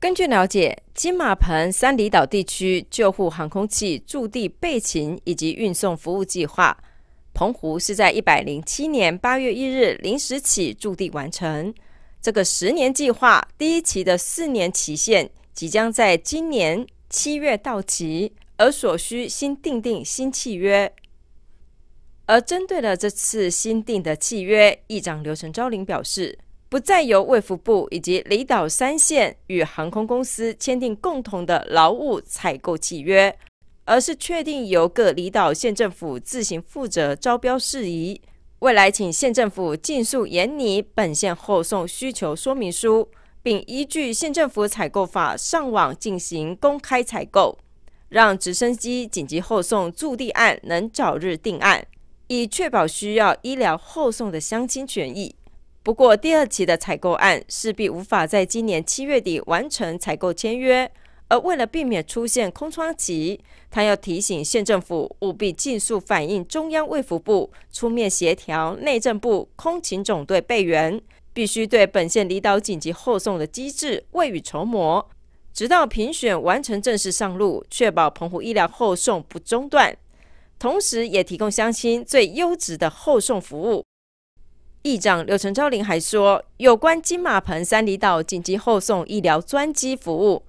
根据了解，金马盆三里岛地区救护航空器驻地备勤以及运送服务计划，澎湖是在一百零七年八月一日零时起驻地完成。这个十年计划第一期的四年期限即将在今年七月到期，而所需新订定新契约。而针对了这次新订的契约，议长刘成昭林表示。不再由卫福部以及离岛三县与航空公司签订共同的劳务采购契约，而是确定由各离岛县政府自行负责招标事宜。未来请县政府尽速研拟本县后送需求说明书，并依据县政府采购法上网进行公开采购，让直升机紧急后送驻地案能早日定案，以确保需要医疗后送的乡亲权益。不过，第二期的采购案势必无法在今年七月底完成采购签约。而为了避免出现空窗期，他要提醒县政府务必尽速反映中央卫福部，出面协调内政部空勤总队备援，必须对本县离岛紧急后送的机制未雨绸缪，直到评选完成正式上路，确保澎湖医疗后送不中断，同时也提供乡亲最优质的后送服务。议长刘成昭林还说，有关金马盆三里岛紧急后送医疗专机服务，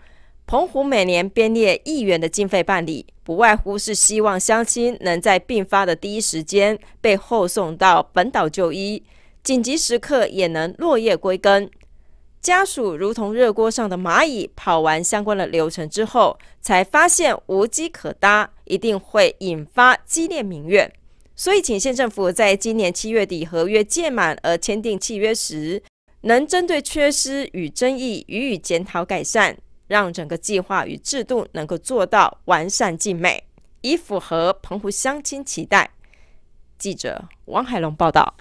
澎湖每年编列亿元的经费办理，不外乎是希望乡亲能在病发的第一时间被后送到本岛就医，紧急时刻也能落叶归根。家属如同热锅上的蚂蚁，跑完相关的流程之后，才发现无机可搭，一定会引发激烈民怨。所以，请县政府在今年七月底合约届满而签订契约时，能针对缺失与争议予以检讨改善，让整个计划与制度能够做到完善尽美，以符合澎湖乡亲期待。记者王海龙报道。